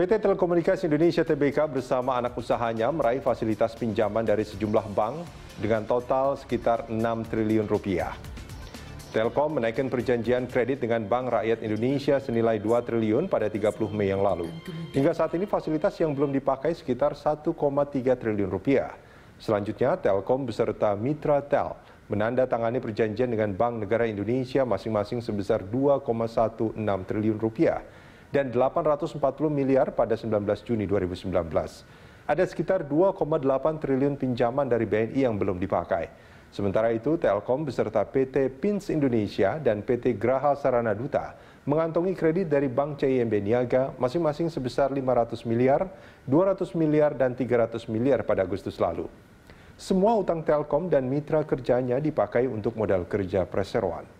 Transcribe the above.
PT Telekomunikasi Indonesia TBK bersama anak usahanya meraih fasilitas pinjaman dari sejumlah bank dengan total sekitar 6 triliun rupiah. Telkom menaikkan perjanjian kredit dengan Bank Rakyat Indonesia senilai 2 triliun pada 30 Mei yang lalu. Hingga saat ini fasilitas yang belum dipakai sekitar 1,3 triliun rupiah. Selanjutnya, Telkom beserta Mitra Tel menandatangani perjanjian dengan Bank Negara Indonesia masing-masing sebesar 2,16 triliun rupiah dan 840 miliar pada 19 Juni 2019. Ada sekitar 2,8 triliun pinjaman dari BNI yang belum dipakai. Sementara itu, Telkom beserta PT Pins Indonesia dan PT Graha Sarana Duta mengantongi kredit dari Bank CIMB Niaga masing-masing sebesar 500 miliar, 200 miliar, dan 300 miliar pada Agustus lalu. Semua utang Telkom dan mitra kerjanya dipakai untuk modal kerja perseroan.